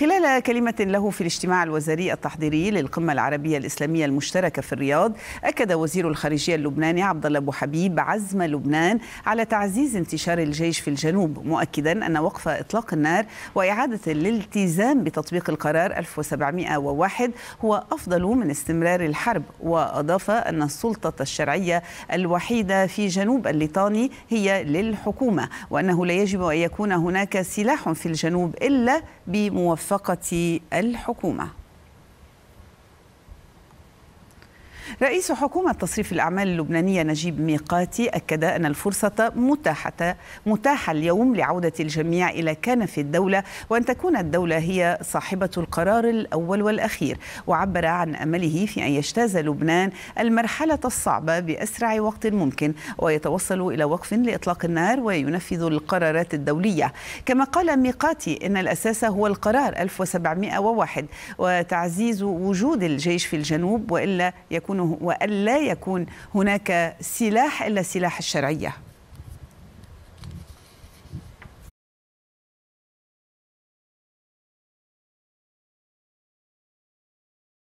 خلال كلمة له في الاجتماع الوزاري التحضيري للقمة العربية الإسلامية المشتركة في الرياض أكد وزير الخارجية اللبناني عبد الله أبو حبيب عزم لبنان على تعزيز انتشار الجيش في الجنوب مؤكدا أن وقف إطلاق النار وإعادة الالتزام بتطبيق القرار 1701 هو أفضل من استمرار الحرب وأضاف أن السلطة الشرعية الوحيدة في جنوب الليطاني هي للحكومة وأنه لا يجب أن يكون هناك سلاح في الجنوب إلا بموافقة مرفقة الحكومة رئيس حكومة تصريف الأعمال اللبنانية نجيب ميقاتي أكد أن الفرصة متاحة متاحة اليوم لعودة الجميع إلى كنف الدولة وأن تكون الدولة هي صاحبة القرار الأول والأخير وعبر عن أمله في أن يجتاز لبنان المرحلة الصعبة بأسرع وقت ممكن ويتوصل إلى وقف لإطلاق النار وينفذ القرارات الدولية كما قال ميقاتي إن الأساس هو القرار 1701 وتعزيز وجود الجيش في الجنوب وإلا يكون يكون وأن لا يكون هناك سلاح إلا سلاح الشرعية